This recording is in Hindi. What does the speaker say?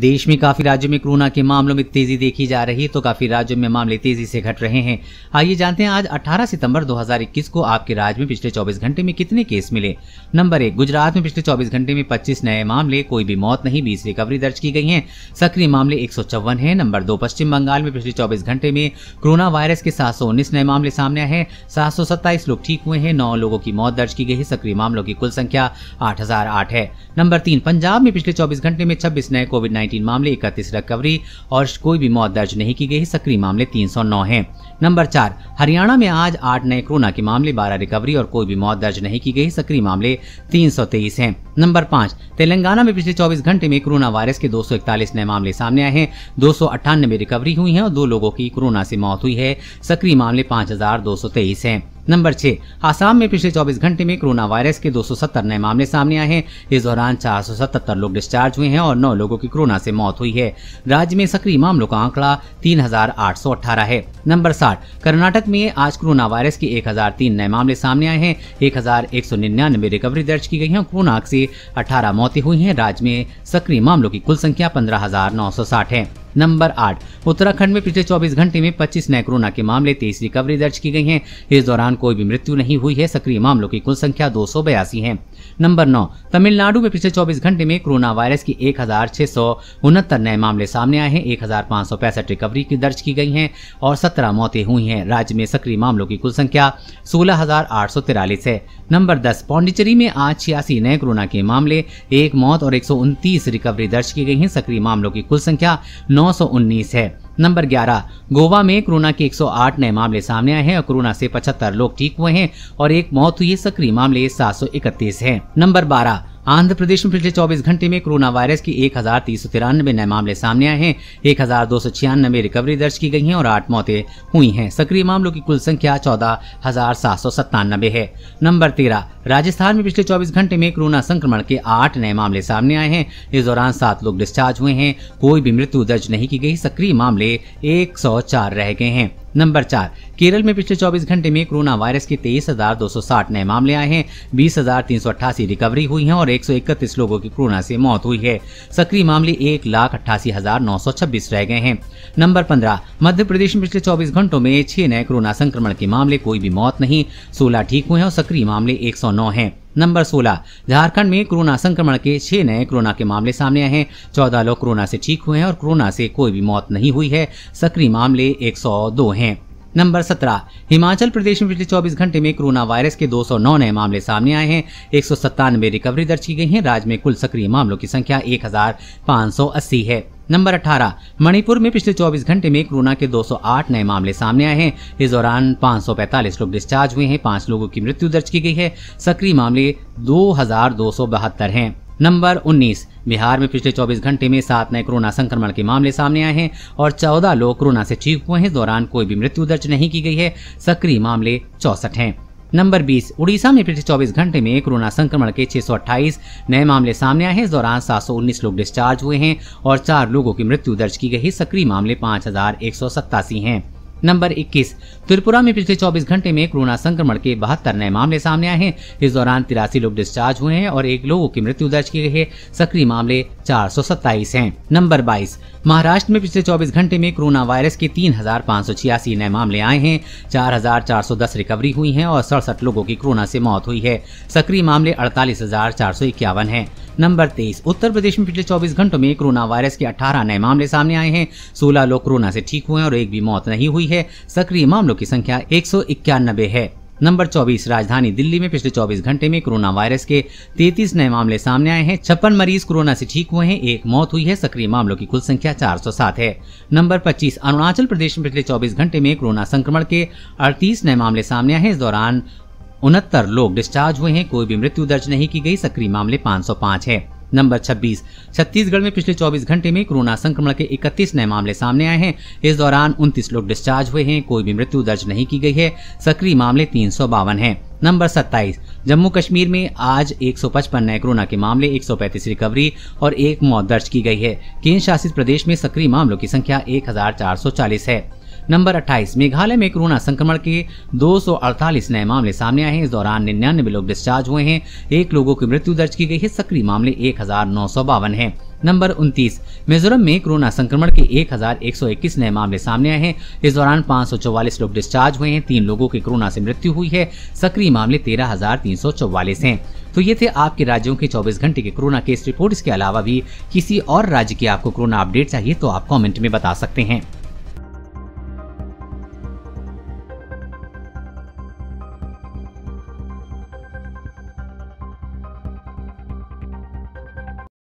देश में काफी राज्यों में कोरोना के मामलों में तेजी देखी जा रही है तो काफी राज्यों में मामले तेजी से घट रहे हैं आइए जानते हैं आज 18 सितंबर 2021 को आपके राज्य में पिछले 24 घंटे में कितने केस मिले नंबर एक गुजरात में पिछले 24 घंटे में 25 नए मामले कोई भी मौत नहीं बीस रिकवरी दर्ज की गई है सक्रिय मामले एक है नंबर दो पश्चिम बंगाल में पिछले चौबीस घंटे में कोरोना वायरस के सात नए मामले सामने आए हैं सात लोग ठीक हुए हैं नौ लोगों की मौत दर्ज की गई है सक्रिय मामलों की कुल संख्या आठ है नंबर तीन पंजाब में पिछले चौबीस घंटे में छब्बीस नए कोविड 19 मामले इकतीस रिकवरी और कोई भी मौत दर्ज नहीं की गई सक्रिय मामले 309 हैं नंबर चार हरियाणा में आज आठ नए कोरोना के मामले बारह रिकवरी और कोई भी मौत दर्ज नहीं की गई सक्रिय मामले 323 हैं नंबर पाँच तेलंगाना में पिछले 24 घंटे में कोरोना वायरस के 241 नए मामले सामने आए हैं दो सौ रिकवरी हुई है और दो लोगों की कोरोना से मौत हुई है सक्रिय मामले पाँच है नंबर छह आसाम में पिछले 24 घंटे में कोरोना वायरस के 270 नए मामले सामने आए हैं इस दौरान चार लोग डिस्चार्ज हुए हैं और 9 लोगों की कोरोना से मौत हुई है राज्य में सक्रिय मामलों का आंकड़ा 3,818 है नंबर साठ कर्नाटक में आज कोरोना वायरस के 1003 नए मामले सामने आए हैं एक रिकवरी दर्ज की गई है कोरोना से अठारह मौतें हुई है राज्य में सक्रिय मामलों की कुल संख्या पंद्रह है नंबर आठ उत्तराखंड में पिछले 24 घंटे में 25 नए कोरोना के मामले तेईस रिकवरी दर्ज की गई हैं इस दौरान कोई भी मृत्यु नहीं हुई है सक्रिय मामलों की कुल संख्या दो है नंबर नौ तमिलनाडु में पिछले 24 घंटे में कोरोना वायरस के एक नए मामले सामने आए हैं एक रिकवरी की दर्ज की गई हैं और सत्रह मौतें हुई हैं राज्य में सक्रिय मामलों की कुल संख्या सोलह है नंबर दस पौंडीचेरी में आज छियासी नए कोरोना के मामले एक मौत और एक रिकवरी दर्ज की गई है सक्रिय मामलों की कुल संख्या 919 है नंबर 11 गोवा में कोरोना के 108 नए मामले सामने आए हैं और कोरोना से 75 लोग ठीक हुए हैं और एक मौत हुई सक्रिय मामले 731 हैं नंबर 12 आंध्र प्रदेश में पिछले 24 घंटे में कोरोना वायरस के एक नए मामले सामने आए हैं एक रिकवरी दर्ज की गई है और आठ मौतें हुई हैं सक्रिय मामलों की कुल संख्या चौदह है नंबर तेरह राजस्थान में पिछले 24 घंटे में कोरोना संक्रमण के आठ नए मामले सामने आए हैं इस दौरान सात लोग डिस्चार्ज हुए हैं कोई भी मृत्यु दर्ज नहीं की गई सक्रिय मामले एक रह गए हैं नंबर चार केरल में पिछले 24 घंटे में कोरोना वायरस के तेईस नए मामले आए हैं बीस रिकवरी हुई है और 131 लोगों की कोरोना से मौत हुई है सक्रिय मामले एक लाख अट्ठासी हजार नौ सौ छब्बीस रह गए हैं नंबर पंद्रह मध्य प्रदेश में पिछले 24 घंटों में छह नए कोरोना संक्रमण के मामले कोई भी मौत नहीं सोलह ठीक हुए हैं और सक्रिय मामले एक सौ नौ है नंबर 16 झारखंड में कोरोना संक्रमण के छह नए कोरोना के मामले सामने आए हैं चौदह लोग कोरोना से ठीक हुए हैं और कोरोना से कोई भी मौत नहीं हुई है सक्रिय मामले 102 हैं नंबर 17 हिमाचल प्रदेश में पिछले 24 घंटे में कोरोना वायरस के 209 नए मामले सामने आए हैं एक सौ रिकवरी दर्ज की गई है राज्य में कुल सक्रिय मामलों की संख्या अस्सी है नंबर 18 मणिपुर में पिछले 24 घंटे में कोरोना के 208 नए मामले सामने आए हैं इस दौरान 545 लोग डिस्चार्ज हुए हैं पांच लोगों की मृत्यु दर्ज की गई है सक्रिय मामले दो हैं नंबर 19 बिहार में पिछले 24 घंटे में सात नए कोरोना संक्रमण के मामले सामने आए हैं और 14 लोग कोरोना से ठीक हुए हैं इस दौरान कोई भी मृत्यु दर्ज नहीं की गई है सक्रिय मामले चौसठ हैं नंबर 20 उड़ीसा में पिछले 24 घंटे में कोरोना संक्रमण के 628 नए मामले सामने आए हैं इस दौरान 719 लोग डिस्चार्ज हुए हैं और चार लोगों की मृत्यु दर्ज की गई सक्रिय मामले पाँच हजार नंबर 21 त्रिपुरा में पिछले 24 घंटे में कोरोना संक्रमण के बहत्तर नए मामले सामने आए हैं इस दौरान तिरासी लोग डिस्चार्ज हुए हैं और एक लोगों की मृत्यु दर्ज की गई है सक्रिय मामले चार हैं नंबर 22 महाराष्ट्र में पिछले 24 घंटे में कोरोना वायरस के तीन नए मामले आए हैं चार रिकवरी हुई है और सड़सठ लोगों की कोरोना ऐसी मौत हुई है सक्रिय मामले अड़तालीस है नंबर तेईस उत्तर प्रदेश में पिछले 24 घंटों में कोरोना वायरस के 18 नए मामले सामने आए हैं 16 लोग कोरोना से ठीक हुए हैं और एक भी मौत नहीं हुई है सक्रिय मामलों की संख्या एक है नंबर 24 राजधानी दिल्ली में पिछले 24 घंटे में कोरोना वायरस के 33 नए मामले सामने आए हैं छप्पन मरीज कोरोना से ठीक हुए हैं एक मौत हुई है सक्रिय मामलों की कुल संख्या 407 है नंबर 25 अरुणाचल प्रदेश में पिछले 24 घंटे में कोरोना संक्रमण के 38 नए मामले सामने आए हैं इस दौरान उनहत्तर लोग डिस्चार्ज हुए हैं कोई भी मृत्यु दर्ज नहीं की गई सक्रिय मामले पाँच है नंबर 26 छत्तीसगढ़ में पिछले 24 घंटे में कोरोना संक्रमण के 31 नए मामले सामने आए हैं इस दौरान 29 लोग डिस्चार्ज हुए हैं कोई भी मृत्यु दर्ज नहीं की गई है सक्रिय मामले तीन है नंबर 27 जम्मू कश्मीर में आज 155 नए कोरोना के मामले 135 रिकवरी और एक मौत दर्ज की गई है केंद्र शासित प्रदेश में सक्रिय मामलों की संख्या एक है नंबर 28 मेघालय में कोरोना संक्रमण के 248 नए मामले सामने आए हैं इस दौरान निन्यानवे लोग डिस्चार्ज हुए हैं एक लोगों की मृत्यु दर्ज की गई है सक्रिय मामले एक है नंबर 29 मिजोरम में कोरोना संक्रमण के 1121 नए मामले सामने आए हैं इस दौरान 544 लोग डिस्चार्ज हुए हैं तीन लोगों की कोरोना से मृत्यु हुई है सक्रिय मामले 13,344 हैं तो ये थे आपके राज्यों के 24 घंटे के कोरोना केस रिपोर्ट इसके अलावा भी किसी और राज्य की आपको कोरोना अपडेट चाहिए तो आप कमेंट में बता सकते हैं